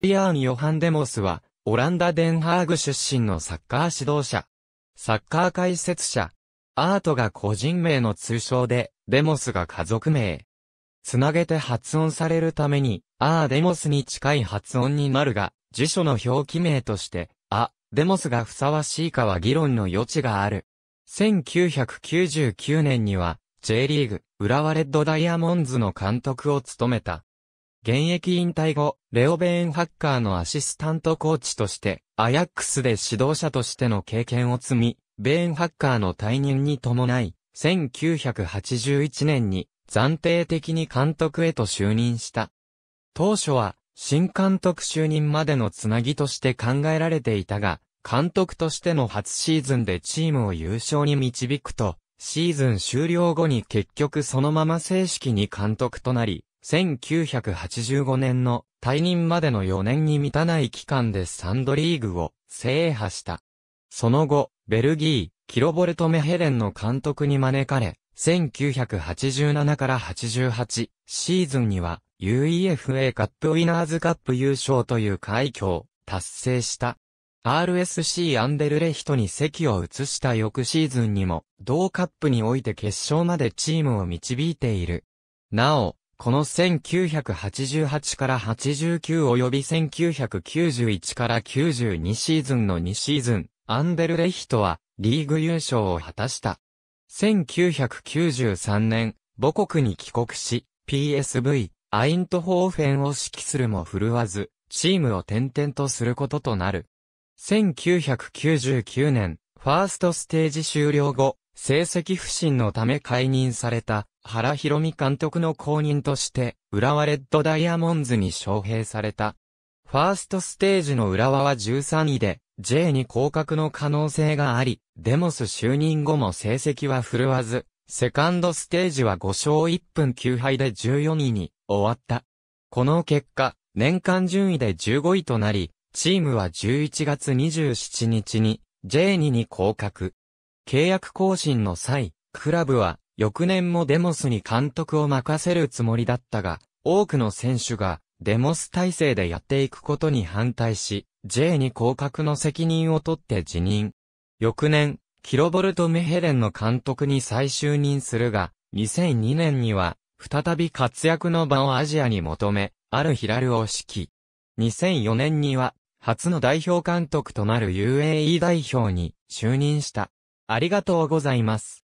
ピアーン・ヨハンデモスは、オランダ・デンハーグ出身のサッカー指導者、サッカー解説者、アートが個人名の通称で、デモスが家族名。つなげて発音されるために、アーデモスに近い発音になるが、辞書の表記名として、ア、デモスがふさわしいかは議論の余地がある。1999年には、J リーグ、浦和レッドダイヤモンズの監督を務めた。現役引退後、レオベーン・ハッカーのアシスタントコーチとして、アヤックスで指導者としての経験を積み、ベーン・ハッカーの退任に伴い、1981年に暫定的に監督へと就任した。当初は、新監督就任までのつなぎとして考えられていたが、監督としての初シーズンでチームを優勝に導くと、シーズン終了後に結局そのまま正式に監督となり、1985年の退任までの4年に満たない期間でサンドリーグを制覇した。その後、ベルギー、キロボルト・メヘレンの監督に招かれ、1987から88シーズンには UEFA カップウィナーズカップ優勝という快挙を達成した。RSC アンデルレヒトに席を移した翌シーズンにも、同カップにおいて決勝までチームを導いている。なお、この1988から89及び1991から92シーズンの2シーズン、アンデルレヒトはリーグ優勝を果たした。1993年、母国に帰国し、PSV、アイントホーフェンを指揮するも振るわず、チームを転々とすることとなる。1999年、ファーストステージ終了後、成績不振のため解任された原博美監督の後任として、浦和レッドダイヤモンズに招聘された。ファーストステージの浦和は13位で、J に降格の可能性があり、デモス就任後も成績は振るわず、セカンドステージは5勝1分9敗で14位に終わった。この結果、年間順位で15位となり、チームは11月27日に J2 に降格。契約更新の際、クラブは翌年もデモスに監督を任せるつもりだったが、多くの選手がデモス体制でやっていくことに反対し、J に降格の責任を取って辞任。翌年、キロボルト・メヘレンの監督に再就任するが、2002年には、再び活躍の場をアジアに求め、あるヒラルを指揮。2004年には、初の代表監督となる UAE 代表に就任した。ありがとうございます。